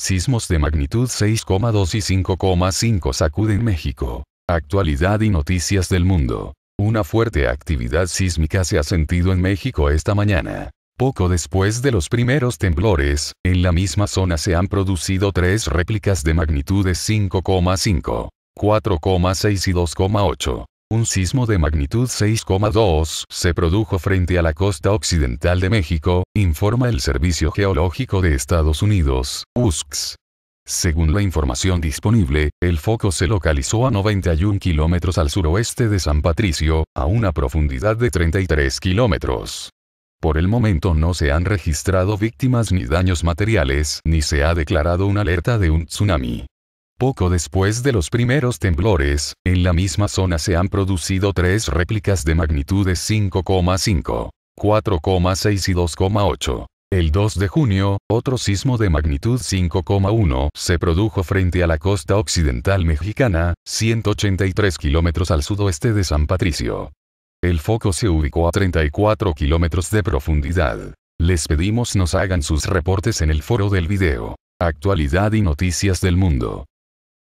Sismos de magnitud 6,2 y 5,5 sacuden México. Actualidad y noticias del mundo. Una fuerte actividad sísmica se ha sentido en México esta mañana. Poco después de los primeros temblores, en la misma zona se han producido tres réplicas de magnitudes 5,5, 4,6 y 2,8. Un sismo de magnitud 6,2 se produjo frente a la costa occidental de México, informa el Servicio Geológico de Estados Unidos, Según la información disponible, el foco se localizó a 91 kilómetros al suroeste de San Patricio, a una profundidad de 33 kilómetros. Por el momento no se han registrado víctimas ni daños materiales, ni se ha declarado una alerta de un tsunami. Poco después de los primeros temblores, en la misma zona se han producido tres réplicas de magnitudes 5,5, 4,6 y 2,8. El 2 de junio, otro sismo de magnitud 5,1 se produjo frente a la costa occidental mexicana, 183 kilómetros al sudoeste de San Patricio. El foco se ubicó a 34 kilómetros de profundidad. Les pedimos nos hagan sus reportes en el foro del video. Actualidad y noticias del mundo.